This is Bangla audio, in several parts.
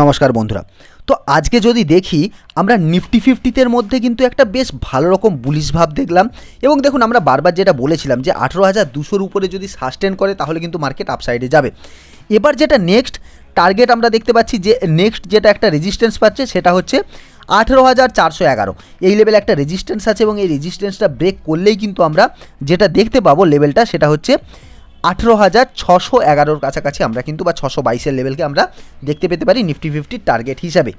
নমস্কার বন্ধুরা তো আজকে যদি দেখি আমরা নিফটি ফিফটিতের মধ্যে কিন্তু একটা বেশ ভালো রকম বুলিশ ভাব দেখলাম এবং দেখুন আমরা বারবার যেটা বলেছিলাম যে আঠেরো হাজার দুশোর উপরে যদি সাস্টেন করে তাহলে কিন্তু মার্কেট আপসাইডে যাবে এবার যেটা নেক্সট টার্গেট আমরা দেখতে পাচ্ছি যে নেক্সট যেটা একটা রেজিস্ট্যান্স পাচ্ছে সেটা হচ্ছে আঠেরো হাজার চারশো এগারো এই লেভেলে একটা রেজিস্ট্যান্স আছে এবং এই রেজিস্ট্যান্সটা ব্রেক করলেই কিন্তু আমরা যেটা দেখতে পাবো লেভেলটা সেটা হচ্ছে আঠেরো হাজার ছশো এগারোর কাছাকাছি আমরা কিন্তু বা ছশো বাইশের লেভেলকে আমরা দেখতে পেতে পারি নিফটি ফিফটির টার্গেট হিসাবে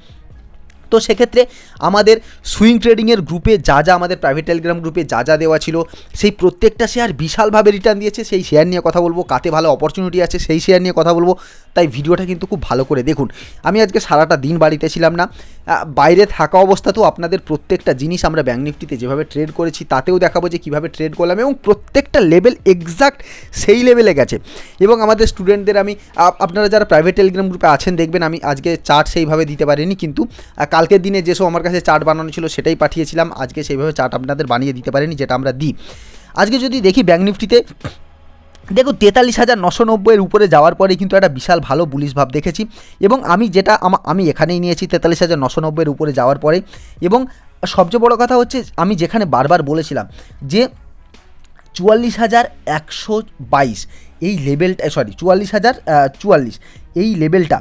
তো সেক্ষেত্রে আমাদের সুইং ট্রেডিংয়ের গ্রুপে যা যা আমাদের প্রাইভেট টেলিগ্রাম গ্রুপে যা যা দেওয়া ছিল সেই প্রত্যেকটা শেয়ার বিশালভাবে রিটার্ন দিয়েছে সেই শেয়ার নিয়ে কথা বলবো কাতে ভালো অপরচুনিটি আছে সেই শেয়ার নিয়ে কথা বলবো তাই ভিডিওটা কিন্তু খুব ভালো করে দেখুন আমি আজকে সারাটা দিন বাড়িতে ছিলাম না বাইরে থাকা অবস্থাতেও আপনাদের প্রত্যেকটা জিনিস আমরা ব্যাঙ্ক নিফটিতে যেভাবে ট্রেড করেছি তাতেও দেখাবো যে কীভাবে ট্রেড করলাম এবং প্রত্যেকটা লেভেল এক্সাক্ট সেই লেভেলে গেছে এবং আমাদের স্টুডেন্টদের আমি আপনারা যারা প্রাইভেট টেলিগ্রাম গ্রুপে আছেন দেখবেন আমি আজকে চার্ট সেইভাবে দিতে পারিনি কিন্তু কালকের দিনে যেসব আমার কাছে চার্ট বানানো ছিল সেটাই পাঠিয়েছিলাম আজকে সেইভাবে চার্ট আপনাদের বানিয়ে দিতে পারিনি যেটা আমরা দিই আজকে যদি দেখি ব্যাঙ্ক নিফটিতে দেখুন তেতাল্লিশ হাজার নশো নব্বইয়ের উপরে যাওয়ার পরে কিন্তু একটা বিশাল ভালো বুলিশ ভাব দেখেছি এবং আমি যেটা আমি এখানেই নিয়েছি তেতাল্লিশ হাজার নশো নব্বইয়ের উপরে যাওয়ার পরে এবং সবচেয়ে বড় কথা হচ্ছে আমি যেখানে বারবার বলেছিলাম যে চুয়াল্লিশ হাজার একশো বাইশ এই লেভেলটা সরি চুয়াল্লিশ হাজার চুয়াল্লিশ এই লেভেলটা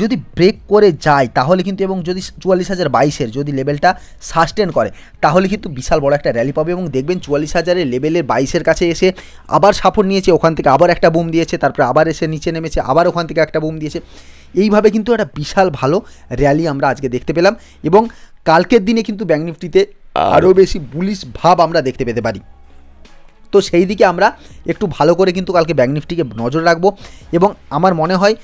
যদি ব্রেক করে যায় তাহলে কিন্তু এবং যদি চুয়াল্লিশ হাজার বাইশের যদি লেভেলটা সাস্টেন করে তাহলে কিন্তু বিশাল বড় একটা র্যালি পাবে এবং দেখবেন চুয়াল্লিশ হাজারের লেভেলের বাইশের কাছে এসে আবার সাপোর্ট নিয়েছে ওখান থেকে আবার একটা বুম দিয়েছে তারপরে আবার এসে নিচে নেমেছে আবার ওখান থেকে একটা বুম দিয়েছে এইভাবে কিন্তু একটা বিশাল ভালো র্যালি আমরা আজকে দেখতে পেলাম এবং কালকের দিনে কিন্তু ব্যাঙ্ক নিফটিতে আরও বেশি বুলিশ ভাব আমরা দেখতে পেতে পারি তো সেই দিকে আমরা একটু ভালো করে কিন্তু কালকে ব্যাঙ্ক নিফটিকে নজর রাখবো এবং আমার মনে হয়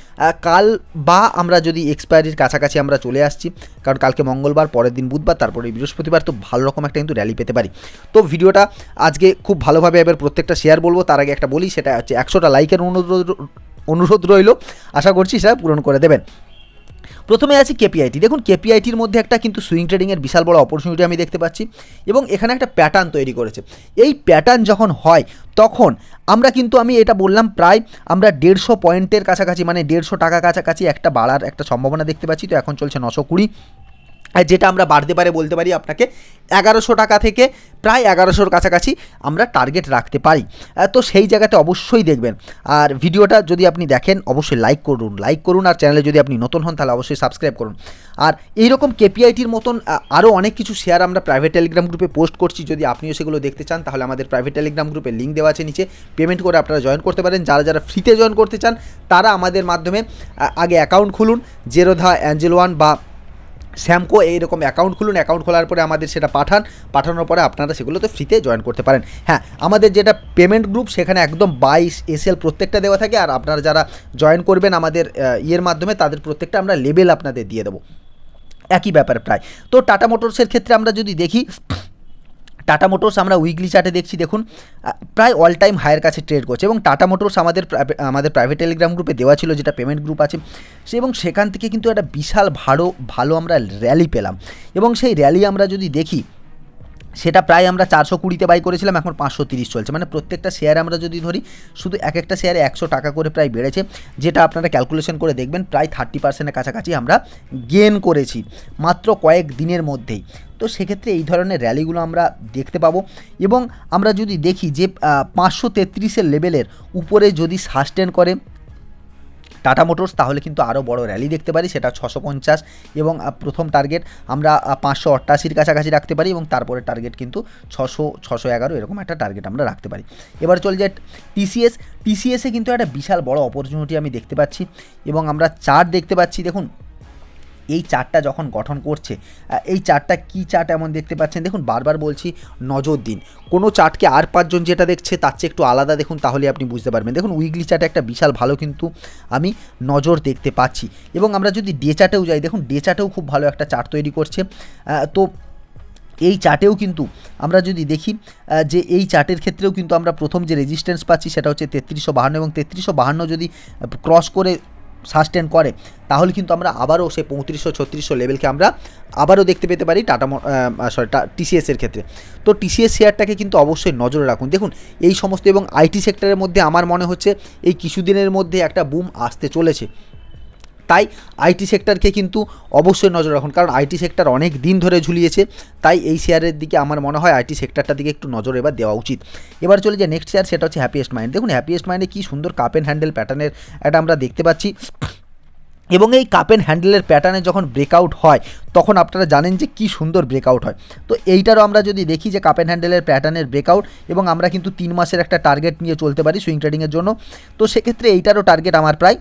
কাল বা আমরা যদি এক্সপায়ারির কাছাকাছি আমরা চলে আসছি কারণ কালকে মঙ্গলবার পরের দিন বুধবার তারপরে বৃহস্পতিবার তো ভালো রকম একটা কিন্তু র্যালি পেতে পারি তো ভিডিওটা আজকে খুব ভালোভাবে এবার প্রত্যেকটা শেয়ার বলবো তার আগে একটা বলি সেটা হচ্ছে একশোটা লাইকের অনুরোধ অনুরোধ রইল আশা করছি সেটা পূরণ করে দেবেন প্রথমে আছি কেপিআইটি দেখুন কেপিআইটির মধ্যে একটা কিন্তু সুইং ট্রেডিংয়ের বিশাল বড় অপরচুনিটি আমি দেখতে পাচ্ছি এবং এখানে একটা প্যাটার্ন তৈরি করেছে এই প্যাটার্ন যখন হয় তখন আমরা কিন্তু আমি এটা বললাম প্রায় আমরা দেড়শো পয়েন্টের কাছাকাছি মানে দেড়শো টাকা কাছাকাছি একটা বাড়ার একটা সম্ভাবনা দেখতে পাচ্ছি তো এখন চলছে নশো কুড়ি যেটা আমরা বাড়তে পারে বলতে পারি আপনাকে এগারোশো টাকা থেকে প্রায় এগারোশোর কাছাকাছি আমরা টার্গেট রাখতে পারি তো সেই জায়গাতে অবশ্যই দেখবেন আর ভিডিওটা যদি আপনি দেখেন অবশ্যই লাইক করুন লাইক করুন আর চ্যানেলে যদি আপনি নতুন হন তাহলে অবশ্যই সাবস্ক্রাইব করুন আর এইরকম কেপিআইটির মতন আরও অনেক কিছু শেয়ার আমরা প্রাইভেট টেলিগ্রাম গ্রুপে পোস্ট করছি যদি আপনিও সেগুলো দেখতে চান তাহলে আমাদের প্রাইভেট টেলিগ্রাম গ্রুপে লিঙ্ক দেওয়া আছে নিচে পেমেন্ট করে আপনারা জয়েন করতে পারেন যারা যারা ফ্রিতে জয়েন করতে চান তারা আমাদের মাধ্যমে আগে অ্যাকাউন্ট খুলুন জেরোধা অ্যাঞ্জেল ওয়ান বা স্যামকো এইরকম অ্যাকাউন্ট খুলুন অ্যাকাউন্ট খোলার পরে আমাদের সেটা পাঠান পাঠানোর পরে আপনারা সেগুলোতে ফ্রিতে জয়েন করতে পারেন হ্যাঁ আমাদের যেটা পেমেন্ট গ্রুপ সেখানে একদম বাইশ এসএল প্রত্যেকটা দেওয়া থাকে আর আপনারা যারা জয়েন করবেন আমাদের ইয়ের মাধ্যমে তাদের প্রত্যেকটা আমরা লেবেল আপনাদের দিয়ে দেবো একই ব্যাপার প্রায় তো টাটা মোটরসের ক্ষেত্রে আমরা যদি দেখি টাটা মোটরস আমরা উইকলি চার্টে দেখছি দেখুন প্রায় অল টাইম হায়ার কাছে ট্রেড করছে এবং টাটা মোটরস আমাদের আমাদের প্রাইভেট টেলিগ্রাম গ্রুপে দেওয়া ছিল যেটা পেমেন্ট গ্রুপ আছে সে এবং সেখান থেকে কিন্তু একটা বিশাল ভালো ভালো আমরা র্যালি পেলাম এবং সেই র্যালি আমরা যদি দেখি সেটা প্রায় আমরা চারশো কুড়িতে বাই করেছিলাম এখন পাঁচশো তিরিশ চলছে মানে প্রত্যেকটা শেয়ার আমরা যদি ধরি শুধু এক একটা শেয়ারে একশো টাকা করে প্রায় বেড়েছে যেটা আপনারা ক্যালকুলেশন করে দেখবেন প্রায় থার্টি পার্সেন্টের কাছাকাছি আমরা গেন করেছি মাত্র কয়েক দিনের মধ্যেই তো সেক্ষেত্রে এই ধরনের র্যালিগুলো আমরা দেখতে পাবো এবং আমরা যদি দেখি যে পাঁচশো তেত্রিশের লেভেলের উপরে যদি সাস্টেন করে টাটা মোটরস তাহলে কিন্তু আরও বড় র্যালি দেখতে পারি সেটা ছশো পঞ্চাশ এবং প্রথম টার্গেট আমরা পাঁচশো অট্টাশির কাছাকাছি রাখতে পারি এবং তারপরে টার্গেট কিন্তু ছশো ছশো এগারো এরকম একটা টার্গেট আমরা রাখতে পারি এবার চলে যায় টিসিএস টিসিএসে কিন্তু একটা বিশাল বড় অপরচুনিটি আমি দেখতে পাচ্ছি এবং আমরা চার্ট দেখতে পাচ্ছি দেখুন এই চার্টটা যখন গঠন করছে এই চার্টটা কি চার্ট এমন দেখতে পাচ্ছেন দেখুন বারবার বলছি নজর দিন কোনো চার্টকে আর পাঁচজন যেটা দেখছে তার চেয়ে একটু আলাদা দেখুন তাহলে আপনি বুঝতে পারবেন দেখুন উইকলি চার্টে একটা বিশাল ভালো কিন্তু আমি নজর দেখতে পাচ্ছি এবং আমরা যদি ডে চার্টেও যাই দেখুন ডে চার্টেও খুব ভালো একটা চার্ট তৈরি করছে তো এই চার্টেও কিন্তু আমরা যদি দেখি যে এই চার্টের ক্ষেত্রেও কিন্তু আমরা প্রথম যে রেজিস্ট্যান্স পাচ্ছি সেটা হচ্ছে তেত্রিশশো বাহান্ন এবং তেত্রিশশো বাহান্ন যদি ক্রস করে সাস্টেন করে তাহলে কিন্তু আমরা আবারও সে পঁয়ত্রিশশো ছত্রিশশো লেভেলকে আমরা আবারও দেখতে পেতে পারি টাটা সরি টিসিএসের ক্ষেত্রে তো টিসিএস শেয়ারটাকে কিন্তু অবশ্যই নজরে রাখুন দেখুন এই সমস্ত এবং আইটি সেক্টরের মধ্যে আমার মনে হচ্ছে এই কিছুদিনের মধ্যে একটা বুম আসতে চলেছে তাই আইটি সেক্টরকে কিন্তু অবশ্যই নজর রাখুন কারণ আইটি সেক্টর অনেক দিন ধরে ঝুলিয়েছে তাই এই শেয়ারের দিকে আমার মনে হয় আইটি সেক্টরটার দিকে একটু নজর এবার দেওয়া উচিত এবার চলে যে নেক্সট শেয়ার সেটা হচ্ছে হ্যাপিয়েস্ট মাইন্ড দেখুন হ্যাপিয়েস্ট মাইন্ডে কী সুন্দর কাপ অ্যান্ড হ্যান্ডেল প্যাটার্নের একটা আমরা দেখতে পাচ্ছি এবং এই কাপ অ্যান্ড হ্যান্ডেলের প্যাটার্নে যখন ব্রেকআউট হয় তখন আপনারা জানেন যে কি সুন্দর ব্রেকআউট হয় তো এইটারও আমরা যদি দেখি যে কাপ অ্যান্ড হ্যান্ডেলের প্যাটার্নের ব্রেকআউট এবং আমরা কিন্তু তিন মাসের একটা টার্গেট নিয়ে চলতে পারি সুইং ট্রেডিংয়ের জন্য তো সেক্ষেত্রে এইটারও টার্গেট আমার প্রায়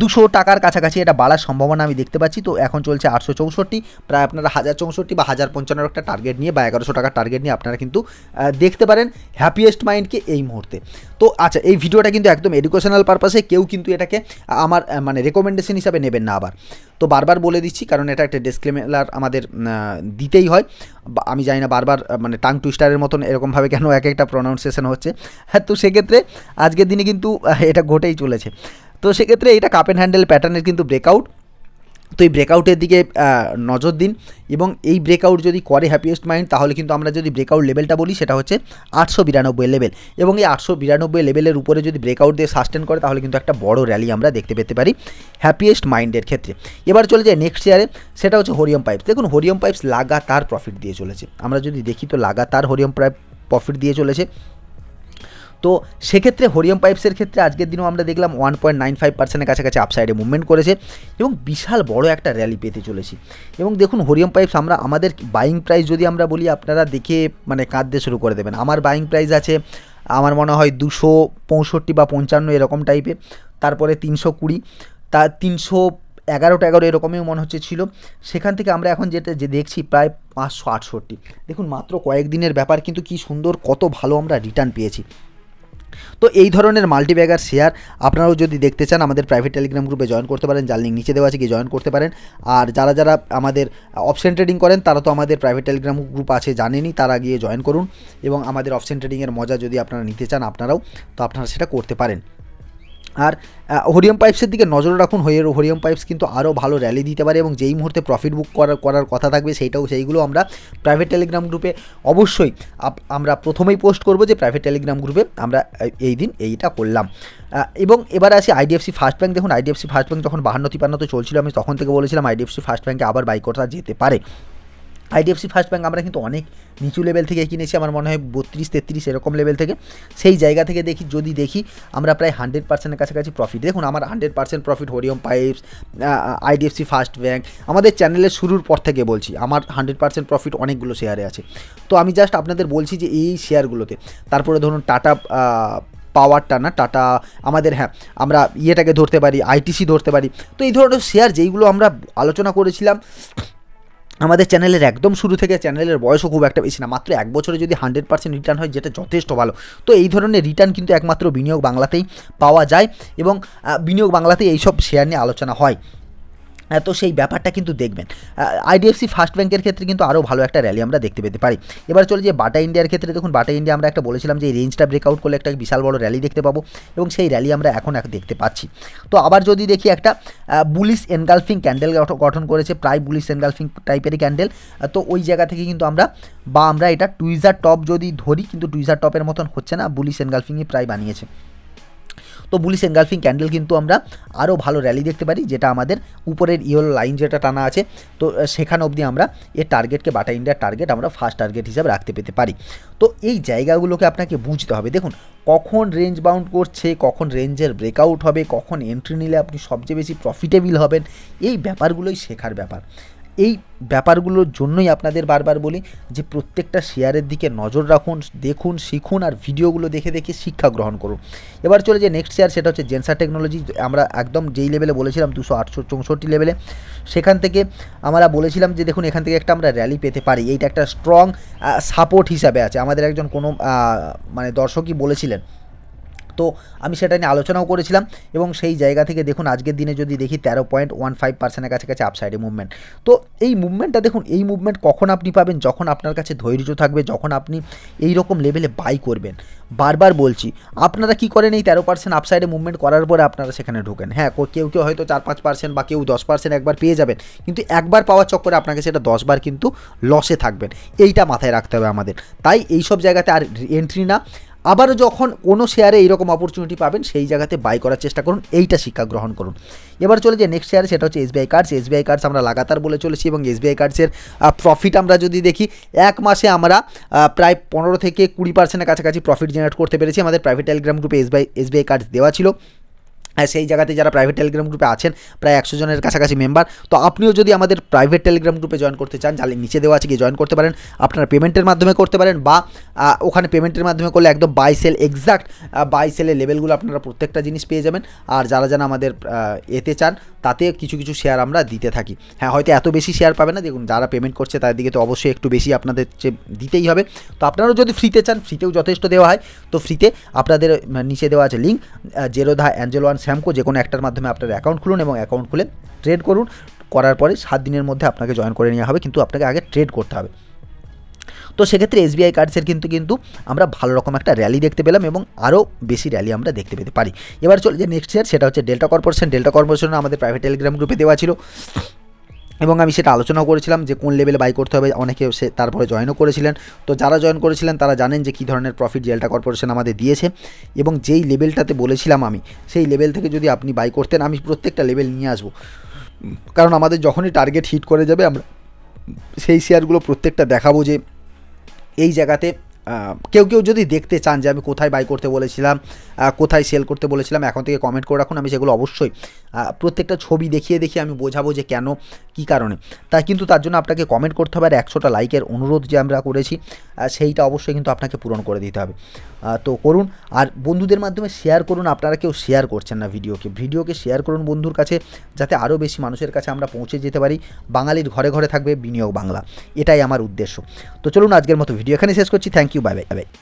দুশো টাকার কাছাকাছি এটা বাড়ার সম্ভাবনা আমি দেখতে পাচ্ছি তো এখন চলছে আটশো চৌষট্টি প্রায় আপনারা হাজার চৌষট্টি বা হাজার পঞ্চান্ন একটা টার্গেট নিয়ে বা এগারোশো টাকার টার্গেট নিয়ে আপনারা কিন্তু দেখতে পারেন হ্যাপিয়েস্ট মাইন্ডকে এই মুহূর্তে তো আচ্ছা এই ভিডিওটা কিন্তু একদম এডুকেশনাল পারপাসে কেউ কিন্তু এটাকে আমার মানে রেকমেন্ডেশন হিসাবে নেবেন না আবার তো বারবার বলে দিচ্ছি কারণ এটা একটা ডিসক্লেমার আমাদের দিতেই হয় আমি জানি না বারবার মানে টাং টুইস্টারের মতন এরকমভাবে কেন এক একটা প্রনাউন্সিয়েশন হচ্ছে হ্যাঁ তো সেক্ষেত্রে আজকের দিনে কিন্তু এটা ঘটেই চলেছে তো সেক্ষেত্রে এটা কাপ অ্যান্ড হ্যান্ডেল প্যাটার্নের কিন্তু ব্রেকআউট তো এই ব্রেকআউটের দিকে নজর দিন এবং এই ব্রেকআউট যদি করে হ্যাপিয়েস্ট মাইন্ড তাহলে কিন্তু আমরা যদি ব্রেকআউট লেভেলটা বলি সেটা হচ্ছে আটশো বিরানব্বই লেভেল এবং এই আটশো বিরানব্বই লেভেলের উপরে যদি ব্রেকআউট দিয়ে সাস্টেন করে তাহলে কিন্তু একটা বড় র্যালি আমরা দেখতে পেতে পারি হ্যাপিয়েস্ট মাইন্ডের ক্ষেত্রে এবার চলে যায় নেক্সট ইয়ারে সেটা হচ্ছে হরিয়ম পাইপস দেখুন হরিয়ম পাইপস লাগাতার প্রফিট দিয়ে চলেছে আমরা যদি দেখি তো লাগাতার হরিয়ম পাইপ প্রফিট দিয়ে চলেছে তো সেক্ষেত্রে হরিয়াম পাইপসের ক্ষেত্রে আজকের দিনেও আমরা দেখলাম ওয়ান পয়েন্ট নাইন ফাইভ পার্সেন্টের কাছাকাছি আপসাইডে মুভমেন্ট করেছে এবং বিশাল বড় একটা র্যালি পেতে চলেছি এবং দেখুন হরিয়াম পাইপস আমরা আমাদের বাইং প্রাইস যদি আমরা বলি আপনারা দেখে মানে কাঁদতে শুরু করে দেবেন আমার বাইং প্রাইস আছে আমার মনে হয় দুশো পঁয়ষট্টি বা পঞ্চান্ন এরকম টাইপের তারপরে তিনশো কুড়ি তা তিনশো এগারোটা এগারো এরকমই মনে হচ্ছে ছিল সেখান থেকে আমরা এখন যেটা যে দেখছি প্রায় পাঁচশো আটষট্টি দেখুন মাত্র কয়েকদিনের ব্যাপার কিন্তু কি সুন্দর কত ভালো আমরা রিটার্ন পেয়েছি তো এই ধরনের মাল্টিব্যাগার শেয়ার আপনারাও যদি দেখতে চান আমাদের প্রাইভেট টেলিগ্রাম গ্রুপে জয়েন করতে পারেন যার লিঙ্ক নিচে দেওয়া আছে গিয়ে জয়েন করতে পারেন আর যারা যারা আমাদের অপশন ট্রেডিং করেন তারা তো আমাদের প্রাইভেট টেলিগ্রাম গ্রুপ আছে জানেনি তারা গিয়ে জয়েন করুন এবং আমাদের অপশন ট্রেডিংয়ের মজা যদি আপনারা নিতে চান আপনারাও তো আপনারা সেটা করতে পারেন আর হরিয়ম পাইপসের দিকে নজর রাখুন হয়ে হরিয়ম পাইপস কিন্তু আরও ভালো র্যালি দিতে পারে এবং যেই মুহূর্তে প্রফিট বুক করার করার কথা থাকবে সেইটাও সেইগুলো আমরা প্রাইভেট টেলিগ্রাম গ্রুপে অবশ্যই আমরা প্রথমেই পোস্ট করব যে প্রাইভেট টেলিগ্রাম গ্রুপে আমরা এই দিন এইটা করলাম এবং এবার আসি আইডিএফসি ফার্স্ট ব্যাঙ্ক দেখুন আইডিএফসি ফার্স্ট ব্যাঙ্ক যখন বাহান্ন তো চলছিল আমি তখন থেকে বলেছিলাম আইডিএফসি ফার্স্ট ব্যাঙ্কে আবার বাই করা যেতে পারে আইডিএফসি ফার্স্ট ব্যাঙ্ক আমরা কিন্তু অনেক নিচু লেভেল থেকে কিনেছি আমার মনে হয় বত্রিশ তেত্রিশ এরকম লেভেল থেকে সেই জায়গা থেকে দেখি যদি দেখি আমরা প্রায় হান্ড্রেড পার্সেন্টের কাছাকাছি প্রফিট দেখুন আমার hundred percent profit Hariom pipes IDFC first bank আমাদের চ্যানেলের শুরুর পর থেকে বলছি আমার হান্ড্রেড পার্সেন্ট প্রফিট অনেকগুলো শেয়ারে আছে তো আমি জাস্ট আপনাদের বলছি যে এই শেয়ারগুলোতে তারপরে ধরুন টাটা পাওয়ারটা না টাটা আমাদের হ্যাঁ আমরা ইয়েটাকে ধরতে পারি আইটিসি ধরতে পারি তো এই ধরনের শেয়ার যেইগুলো আমরা আলোচনা করেছিলাম আমাদের চ্যানেলের একদম শুরু থেকে চ্যানেলের বয়সও খুব একটা বেশি না মাত্র এক বছরে যদি হান্ড্রেড পার্সেন্ট রিটার্ন হয় যেটা যথেষ্ট ভালো তো এই ধরনের রিটার্ন কিন্তু একমাত্র বিনিয়োগ বাংলাতেই পাওয়া যায় এবং বিনিয়োগ বাংলাতেই এইসব শেয়ার নিয়ে আলোচনা হয় হ্যাঁ, তো সেই ব্যাপারটা কিন্তু দেখবেন আইডিএফসি ফার্স্ট ব্যাংকের ক্ষেত্রে কিন্তু আরও ভালো একটা র্যালি আমরা দেখতে পেতে পারি এবার চলে যে বাটা ইন্ডিয়ার ক্ষেত্রে দেখুন বাটা ইন্ডিয়া আমরা একটা বলেছিলাম যে এই রেঞ্জটা ব্রেকআউট করলে একটা বিশাল বড় র্যালি দেখতে পাবো এবং সেই র্যালি আমরা এখন এক দেখতে পাচ্ছি তো আবার যদি দেখি একটা বুলিশ এনগালফিং ক্যান্ডেল গঠন করেছে প্রায় বুলিশ এনগালফিং টাইপেরই ক্যান্ডেল তো ওই জায়গা থেকে কিন্তু আমরা বা আমরা এটা টুইজার টপ যদি ধরি কিন্তু টুইজার টপের মতন হচ্ছে না বুলিশ এনগালফিংই প্রায় বানিয়েছে তো বুলিশ এঙ্গালফিং ক্যান্ডেল কিন্তু আমরা আরও ভালো র্যালি দেখতে পারি যেটা আমাদের উপরের ইয়েলো লাইন যেটা টানা আছে তো সেখান অবধি আমরা এর টার্গেটকে বাটা ইন্ডিয়ার টার্গেট আমরা ফার্স্ট টার্গেট হিসাবে রাখতে পেতে পারি তো এই জায়গাগুলোকে আপনাকে বুঝতে হবে দেখুন কখন রেঞ্জ বাউন্ড করছে কখন রেঞ্জের ব্রেকআউট হবে কখন এন্ট্রি নিলে আপনি সবচেয়ে বেশি প্রফিটেবল হবেন এই ব্যাপারগুলোই শেখার ব্যাপার এই ব্যাপারগুলোর জন্যই আপনাদের বারবার বলি যে প্রত্যেকটা শেয়ারের দিকে নজর রাখুন দেখুন শিখুন আর ভিডিওগুলো দেখে দেখে শিক্ষা গ্রহণ করুন এবার চলে যে নেক্সট শেয়ার সেটা হচ্ছে জেন্সার টেকনোলজি আমরা একদম যেই লেভেলে বলেছিলাম দুশো আটশো চৌষট্টি লেভেলে সেখান থেকে আমরা বলেছিলাম যে দেখুন এখান থেকে একটা আমরা র্যালি পেতে পারি এইটা একটা স্ট্রং সাপোর্ট হিসাবে আছে আমাদের একজন কোনো মানে দর্শকই বলেছিলেন তো আমি সেটা নিয়ে আলোচনাও করেছিলাম এবং সেই জায়গা থেকে দেখুন আজকের দিনে যদি দেখি তেরো পয়েন্ট ওয়ান ফাইভ পার্সেন্টের কাছে কাছে আপসাইডে মুভমেন্ট তো এই মুভমেন্টটা দেখুন এই মুভমেন্ট কখন আপনি পাবেন যখন আপনার কাছে ধৈর্য থাকবে যখন আপনি এই রকম লেভেলে বাই করবেন বারবার বলছি আপনারা কি করেন এই তেরো পার্সেন্ট আপসাইডে মুভমেন্ট করার পরে আপনারা সেখানে ঢোকেন হ্যাঁ কেউ কেউ হয়তো চার পাঁচ পার্সেন্ট বা কেউ দশ পার্সেন্ট একবার পেয়ে যাবেন কিন্তু একবার পাওয়ার চক্করে আপনাকে সেটা দশবার কিন্তু লসে থাকবেন এইটা মাথায় রাখতে হবে আমাদের তাই এই সব জায়গাতে আর এন্ট্রি না আবারও যখন কোনো শেয়ারে এইরকম অপরচুনিটি পাবেন সেই জায়গাতে বাই করার চেষ্টা করুন এইটা শিক্ষা গ্রহণ করুন এবার চলে যে নেক্সট শেয়ারে সেটা হচ্ছে এসবিআই কার্ডস এসবিআই কার্ডস আমরা লাগাতার বলে চলেছি এবং এসবিআই কার্ডসের প্রফিট আমরা যদি দেখি এক মাসে আমরা প্রায় পনেরো থেকে কুড়ি পার্সেন্টের কাছাকাছি প্রফিট জেনারেট করতে পেরেছি আমাদের প্রাইভেট টেলিগ্রাম গ্রুপে এসবিআই এসবিআই কার্ডস দেওয়া ছিল সেই জায়গাতে যারা প্রাইভেট টেলিগ্রাম গ্রুপে আছেন প্রায় একশো জনের কাছাকাছি মেম্বার তো আপনিও যদি আমাদের প্রাইভেট টেলিগ্রাম গ্রুপে জয়েন করতে চান তাহলে নিচে দেওয়া আছে গিয়ে জয়েন করতে পারেন আপনারা পেমেন্টের মাধ্যমে করতে পারেন বা ওখানে পেমেন্টের মাধ্যমে করলে একদম বাই সেল এক্সাক্ট বাই সেলের লেভেলগুলো আপনারা প্রত্যেকটা জিনিস পেয়ে যাবেন আর যারা যেন আমাদের এতে চান তাতে কিছু কিছু শেয়ার আমরা দিতে থাকি হ্যাঁ হয়তো এত বেশি শেয়ার পাবে না দেখুন যারা পেমেন্ট করছে তাদের দিকে তো অবশ্যই একটু বেশি আপনাদের দিতেই হবে তো আপনারাও যদি ফ্রিতে চান ফ্রিতেও যথেষ্ট দেওয়া হয় তো ফ্রিতে আপনাদের নিচে দেওয়া আছে link Zerodha angel one Samco যে কোনো একটার মাধ্যমে আপনার অ্যাকাউন্ট খুলুন এবং অ্যাকাউন্ট খুলে ট্রেড করুন করার পরে সাত দিনের মধ্যে আপনাকে জয়েন করে নেওয়া হবে কিন্তু আপনাকে আগে ট্রেড করতে হবে তো সেক্ষেত্রে এসবিআই কার্ডসের কিন্তু কিন্তু আমরা ভালো রকম একটা র্যালি দেখতে পেলাম এবং আরও বেশি র্যালি আমরা দেখতে পেতে পারি এবার চলে যে নেক্সট শেয়ার সেটা হচ্ছে ডেল্টা কর্পোরেশন ডেল্টা কর্পোরেশন আমাদের প্রাইভেট টেলিগ্রাম গ্রুপে দেওয়া ছিল এবং আমি সেটা আলোচনাও করেছিলাম যে কোন লেভেলে বাই করতে হবে অনেকে সে তারপরে জয়েনও করেছিলেন তো যারা জয়েন করেছিলেন তারা জানেন যে কী ধরনের প্রফিট ডেল্টা কর্পোরেশন আমাদের দিয়েছে এবং যেই লেভেলটাতে বলেছিলাম আমি সেই লেভেল থেকে যদি আপনি বাই করতেন আমি প্রত্যেকটা লেভেল নিয়ে আসবো কারণ আমাদের যখনই টার্গেট হিট করে যাবে আমরা সেই শেয়ারগুলো প্রত্যেকটা দেখাবো যে এই জায়গাতে কেউ কেউ যদি দেখতে চান যে আমি কোথায় বাই করতে বলেছিলাম কোথায় সেল করতে বলেছিলাম এখন থেকে কমেন্ট করে রাখুন আমি সেগুলো অবশ্যই প্রত্যেকটা ছবি দেখিয়ে দেখিয়ে আমি বোঝাবো যে কেন কি কারণে তা কিন্তু তার জন্য আপনাকে কমেন্ট করতে হবে আর একশোটা লাইকের অনুরোধ যে আমরা করেছি সেইটা অবশ্যই কিন্তু আপনাকে পূরণ করে দিতে হবে তো করুন আর বন্ধুদের মাধ্যমে শেয়ার করুন আপনারা কেউ শেয়ার করছেন না ভিডিওকে ভিডিওকে শেয়ার করুন বন্ধুর কাছে যাতে আরও বেশি মানুষের কাছে আমরা পৌঁছে যেতে পারি বাঙালির ঘরে ঘরে থাকবে বিনিয়োগ বাংলা এটাই আমার উদ্দেশ্য তো চলুন আজকের মতো ভিডিও এখানে শেষ করছি থ্যাংক ইউ bye. bye.